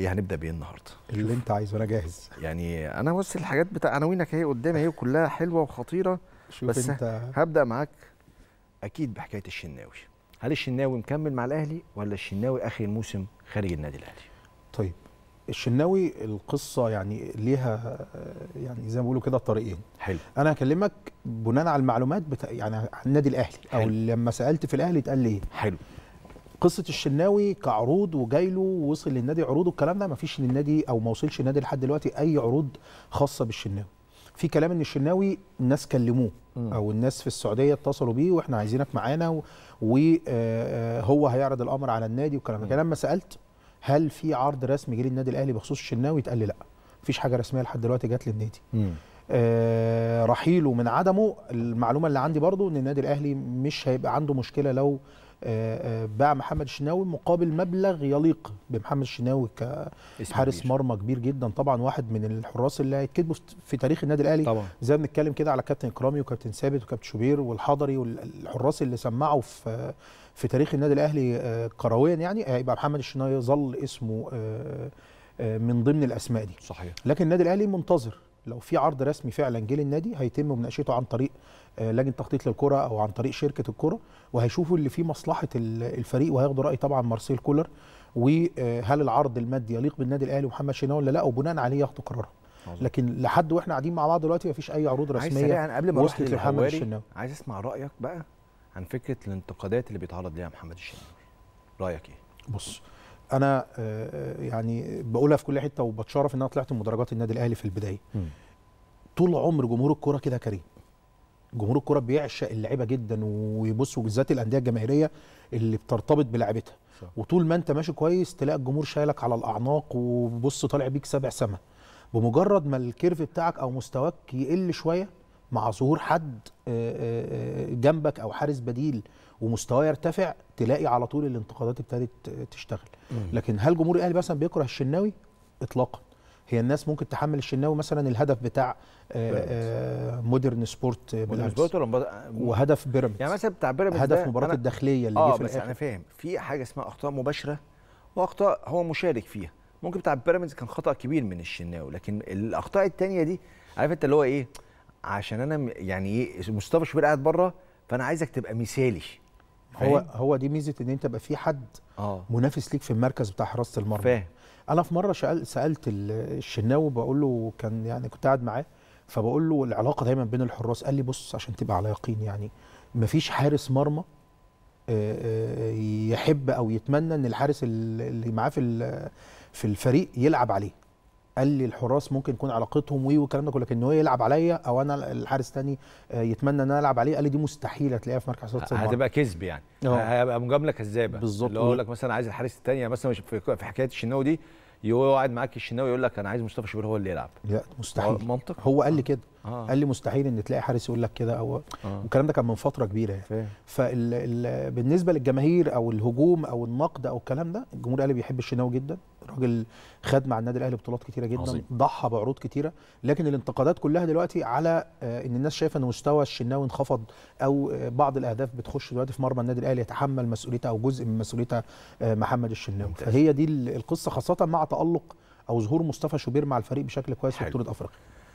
ايه هنبدا بيه النهارده اللي انت عايزه انا جاهز يعني انا بص الحاجات بتاع عناوينك اهي قدامي اهي كلها حلوه وخطيره شوف بس انت هبدا معاك اكيد بحكايه الشناوي هل الشناوي مكمل مع الاهلي ولا الشناوي اخر الموسم خارج النادي الاهلي طيب الشناوي القصه يعني ليها يعني زي ما بيقولوا كده طريقين حلو انا هكلمك بناء على المعلومات بتا يعني عن النادي الاهلي او لما سالت في الاهلي اتقال لي ايه حلو قصه الشناوي كعروض وجايله ووصل للنادي عروض والكلام ده ما فيش للنادي او ما وصلش النادي لحد دلوقتي اي عروض خاصه بالشناوي في كلام ان الشناوي الناس كلموه او الناس في السعوديه اتصلوا بيه واحنا عايزينك معانا وهو آه، هيعرض الامر على النادي والكلام ده لما سالت هل في عرض رسمي جه للنادي الاهلي بخصوص الشناوي اتقال لي لا مفيش حاجه رسميه لحد دلوقتي جت للنادي آه رحيله من عدمه المعلومه اللي عندي برضو ان النادي الاهلي مش هيبقى عنده مشكله لو آه، آه، باع محمد الشناوي مقابل مبلغ يليق بمحمد الشناوي كحارس مرمى كبير جدا طبعا واحد من الحراس اللي هيتكتبوا في تاريخ النادي الاهلي طبعا زي ما بنتكلم كده على كابتن اكرامي وكابتن ثابت وكابتن شوبير والحضري والحراس اللي سمعوا في في تاريخ النادي الاهلي آه، كرويا يعني هيبقى محمد الشناوي ظل اسمه من ضمن الاسماء دي صحيح لكن النادي الاهلي منتظر لو في عرض رسمي فعلا جه للنادي هيتم مناقشته عن طريق آه، لجنه تخطيط للكره او عن طريق شركه الكره وهيشوفوا اللي فيه مصلحه الفريق وهياخدوا راي طبعا مارسيل كولر وهل آه، العرض المادي يليق بالنادي الاهلي ومحمد شناوي ولا لا وبناء عليه ياخدوا قرارهم لكن لحد واحنا قاعدين مع بعض دلوقتي مفيش اي عروض رسميه عايز قبل ما اروح للحواري عايز اسمع رايك بقى عن فكره الانتقادات اللي بيتعرض ليها محمد الشناوي رايك ايه بص انا آه، يعني بقولها في كل حته وبتشرف ان انا طلعت من مدرجات النادي الاهلي في البدايه م. طول عمر جمهور الكوره كده كريم جمهور الكوره بيعشق اللعيبه جدا ويبصوا بالذات الانديه الجماهيريه اللي بترتبط بلعبتها وطول ما انت ماشي كويس تلاقي الجمهور شايلك على الاعناق وبص طالع بيك سبع سما بمجرد ما الكيرف بتاعك او مستواك يقل شويه مع ظهور حد آه، آه، آه، جنبك او حارس بديل ومستواه يرتفع تلاقي على طول الانتقادات ابتدت تشتغل لكن هل جمهور الاهلي مثلا بيكره الشناوي اطلاقا هي الناس ممكن تحمل الشناوي مثلا الهدف بتاع مودرن سبورت بيراميدز وهدف بيراميدز يعني مثلا بتاع بيراميدز هدف مباراه الداخليه اللي جه في بس انا فاهم في حاجه اسمها اخطاء مباشره واخطاء هو مشارك فيها ممكن بتاع بيراميدز كان خطا كبير من الشناوي لكن الاخطاء الثانيه دي عارف انت اللي هو ايه عشان انا يعني ايه مصطفى شوبير قاعد بره فانا عايزك تبقى مثالي هو هو دي ميزه ان انت يبقى في حد آه. منافس ليك في المركز بتاع حراسه المرمى فاهم انا في مره سالت الشناوي بقول له كان يعني كنت قاعد معاه فبقول له العلاقه دايما بين الحراس قال لي بص عشان تبقى على يقين يعني مفيش حارس مرمى آه، آه، يحب او يتمنى ان الحارس اللي معاه في في الفريق يلعب عليه قال لي الحراس ممكن يكون علاقتهم وي والكلام ده كله لكن هو يلعب عليا او انا الحارس الثاني آه، يتمنى ان انا العب عليه قال لي دي مستحيل هتلاقيها في مركز حراسه هتبقى كذب يعني آه. هيبقى مجامله كذابه بالظبط اللي هو لك مثلا عايز الحارس الثاني يعني مثلا في حكايه الشناوي دي يقعد معاك الشناوي يقول لك انا عايز مصطفى شوبير هو اللي يلعب لا مستحيل منطق هو قال لي آه. كده آه. قال لي مستحيل ان تلاقي حارس يقول لك كده او آه. والكلام ده كان من فتره كبيره يعني فبالنسبه للجماهير او الهجوم او النقد او الكلام ده الجمهور الاهلي بيحب الشناوي جدا راجل خد مع النادي الاهلي بطولات كتيره جدا عظيم. ضحى بعروض كتيره لكن الانتقادات كلها دلوقتي على آه، ان الناس شايفه ان مستوى الشناوي انخفض او آه، بعض الاهداف بتخش دلوقتي في مرمى النادي الاهلي يتحمل مسؤوليتها او جزء من مسؤوليتها آه، محمد الشناوي فهي دي القصه خاصه مع تالق او ظهور مصطفى شوبير مع الفريق بشكل كويس في بطوله افريقيا